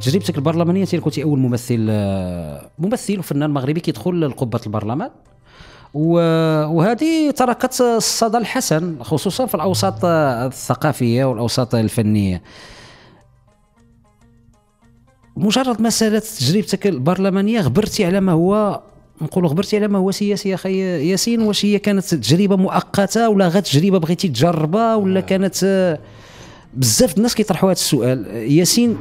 تجربتك البرلمانيه انت كنت اول ممثل آه، ممثل وفنان مغربي كيدخل لقبه البرلمان وهذه تركت الصدى الحسن خصوصا في الاوساط الثقافيه والاوساط الفنيه مجرد مساله تجربتك البرلمانيه غبرتي على ما هو نقول غبرتي على ما هو سياسي اخي ياسين واش هي كانت تجربه مؤقته ولا غير تجربه بغيتي تجربها ولا آه. كانت آه، بزاف الناس كيطرحوا هذا السؤال ياسين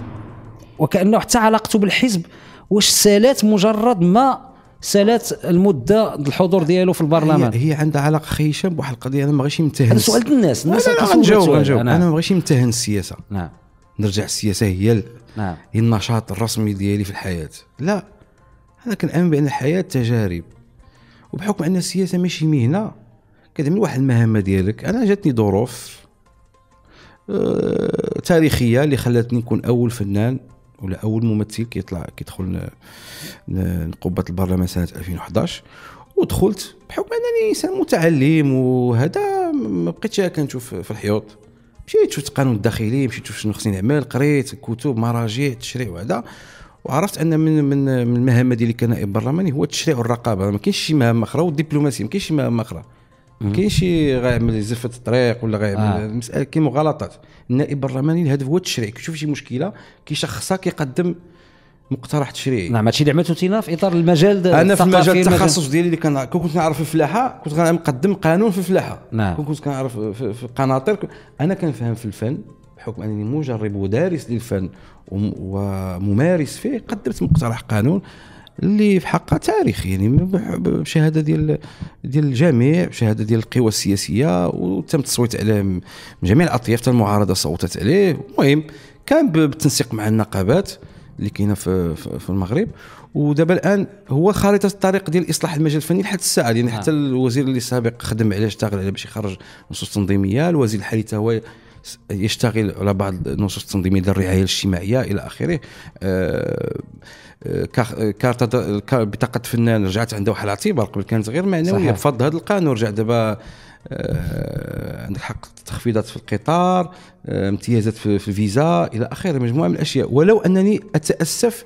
وكانه حتى علاقته بالحزب واش سالات مجرد ما سالات المده الحضور ديالو في البرلمان هي, هي عندها علاقه خيشه بواحد القضيه انا ما غاديش نمتهن انا سؤالت الناس الناس غنجاوب غنجاوب نعم. انا ما غاديش نمتهن السياسه نعم نرجع السياسه هي نعم هي النشاط الرسمي ديالي في الحياه لا انا كنامن بان الحياه تجارب وبحكم ان السياسه ماشي مهنه كتعمل واحد المهمه ديالك انا جاتني ظروف أه تاريخيه اللي خلاتني نكون اول فنان ولا اول ممثل كيطلع كيدخل لقبه البرلمان سنه 2011 ودخلت بحكم انني انسان متعلم وهذا ما بقيتش كنشوف في الحيوط مشيت شفت القانون الداخلي مشيت شفت شنو خصني نعمل قريت كتب مراجع تشريع وهذا وعرفت ان من من من المهمه ديالي كنائب برلماني هو التشريع والرقابه ما كاينش شي مهمه اخرى والدبلوماسيه ما كاينش شي مهمه اخرى ما كاينش غيعمل يزف في الطريق ولا غيعمل آه. المساله كاين مغالطات النائب البرلماني الهدف هو التشريع كيشوف شي مشكله كيشخصها كيقدم مقترح تشريعي نعم هادشي اللي عملته تينا في اطار المجال انا في المجال التخصص ديالي اللي كان كنت نعرف الفلاحه كنت كنقدم قانون في الفلاحه نعم كنت كنعرف في القناطر انا كنفهم في الفن بحكم انني مجرب ودارس للفن وممارس فيه قدمت مقترح قانون اللي في حقها تاريخ يعني بشهاده ديال ديال الجميع بشهاده ديال القوى السياسيه وتم التصويت عليه من جميع الاطياف حتى المعارضه صوتت عليه المهم كان بالتنسيق مع النقابات اللي كاينه في, في المغرب ودابا الان هو خريطه الطريق ديال اصلاح المجال الفني لحد الساعه يعني حتى آه. الوزير اللي سابق خدم عليه اشتغل عليه باش يخرج نصوص تنظيميه الوزير الحالي حتى هو يشتغل على بعض النصوص التنظيميه للرعايه الرعايه الاجتماعيه الى اخره آه، كارت بطاقه فنان رجعت عنده واحد الاعتبار قبل كانت غير معنويه بفضل هذا القانون رجع دابا آه، عندك حق تخفيضات في القطار آه، امتيازات في الفيزا الى اخره مجموعه من الاشياء ولو انني اتاسف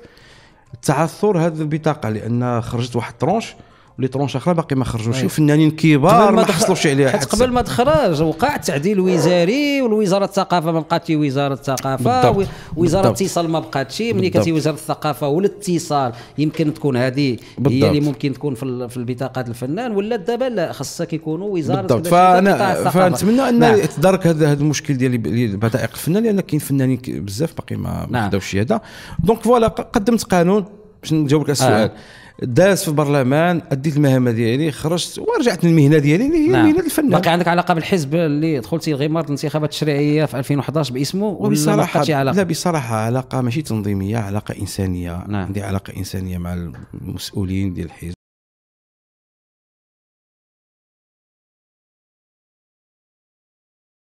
تعثر هذه البطاقه لان خرجت واحد ترونش ولي طرونش اخرى باقي ما خرجوش وفنانين كبار ما تحصلوش عليها حتى قبل ما تخرج وقع تعديل وزاري والوزاره الثقافه ما بقاتش وزاره الثقافه وزاره الاتصال ما بقاتش ملي كانت وزاره الثقافه ولا الاتصال يمكن تكون هذه هي اللي ممكن تكون في, البطاقات الفنان ولا دابا لا خاصك يكونوا وزاره بالضبط فانا فنتمنى ان نعم. هذا المشكل ديال بطائق الفنان لان كاين فنانين بزاف باقي ما نعم. خداوش الشهاده دونك فوالا قدمت قانون باش نجاوبك على السؤال آه. داز في البرلمان اديت المهمه ديالي خرجت ورجعت للمهنه ديالي اللي هي نعم. مهنه الفن باقي عندك علاقه بالحزب اللي دخلتي الغمار الانتخابات التشريعيه في 2011 باسمه وبصراحه علاقة؟ لا بصراحه علاقه ماشي تنظيميه علاقه انسانيه نعم. عندي علاقه انسانيه مع المسؤولين ديال الحزب